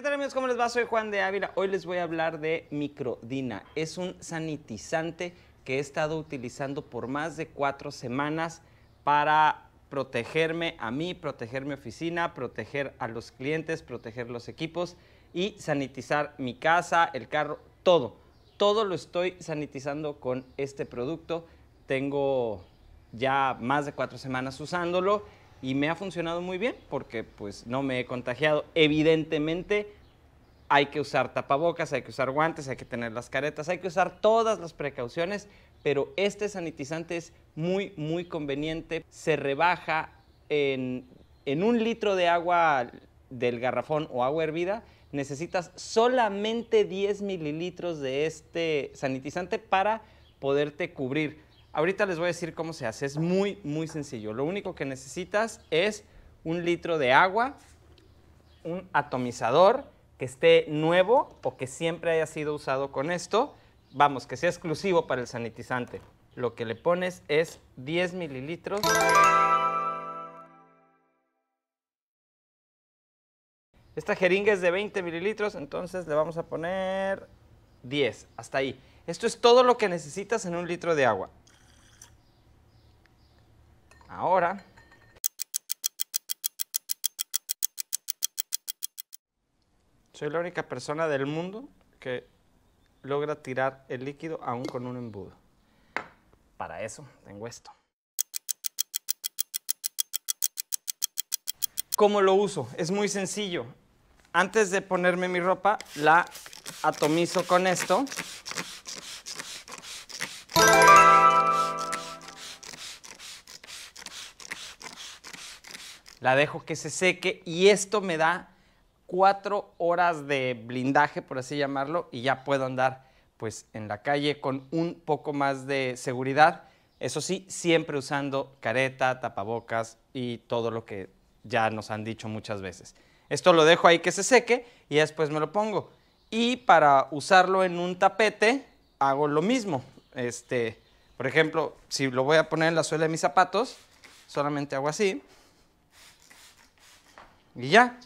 ¿Qué tal amigos? ¿Cómo les va? Soy Juan de Ávila. Hoy les voy a hablar de microdina. Es un sanitizante que he estado utilizando por más de cuatro semanas para protegerme a mí, proteger mi oficina, proteger a los clientes, proteger los equipos y sanitizar mi casa, el carro, todo. Todo lo estoy sanitizando con este producto. Tengo ya más de cuatro semanas usándolo y me ha funcionado muy bien porque pues no me he contagiado. Evidentemente hay que usar tapabocas, hay que usar guantes, hay que tener las caretas, hay que usar todas las precauciones, pero este sanitizante es muy, muy conveniente. Se rebaja en, en un litro de agua del garrafón o agua hervida, necesitas solamente 10 mililitros de este sanitizante para poderte cubrir. Ahorita les voy a decir cómo se hace. Es muy, muy sencillo. Lo único que necesitas es un litro de agua, un atomizador que esté nuevo o que siempre haya sido usado con esto. Vamos, que sea exclusivo para el sanitizante. Lo que le pones es 10 mililitros. Esta jeringa es de 20 mililitros, entonces le vamos a poner 10, hasta ahí. Esto es todo lo que necesitas en un litro de agua. Ahora Soy la única persona del mundo que logra tirar el líquido aún con un embudo. Para eso tengo esto. ¿Cómo lo uso? Es muy sencillo. Antes de ponerme mi ropa, la atomizo con esto la dejo que se seque y esto me da cuatro horas de blindaje, por así llamarlo, y ya puedo andar pues en la calle con un poco más de seguridad. Eso sí, siempre usando careta, tapabocas y todo lo que ya nos han dicho muchas veces. Esto lo dejo ahí que se seque y después me lo pongo. Y para usarlo en un tapete, hago lo mismo. Este, por ejemplo, si lo voy a poner en la suela de mis zapatos, solamente hago así. Y ya.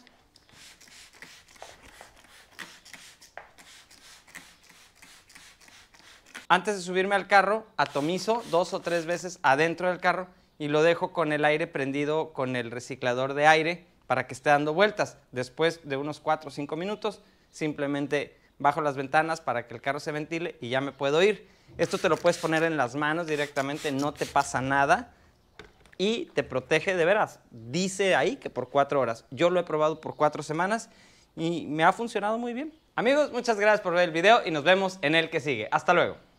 Antes de subirme al carro, atomizo dos o tres veces adentro del carro y lo dejo con el aire prendido con el reciclador de aire para que esté dando vueltas. Después de unos 4 o cinco minutos, simplemente bajo las ventanas para que el carro se ventile y ya me puedo ir. Esto te lo puedes poner en las manos directamente, no te pasa nada y te protege de veras. Dice ahí que por cuatro horas. Yo lo he probado por cuatro semanas y me ha funcionado muy bien. Amigos, muchas gracias por ver el video y nos vemos en el que sigue. Hasta luego.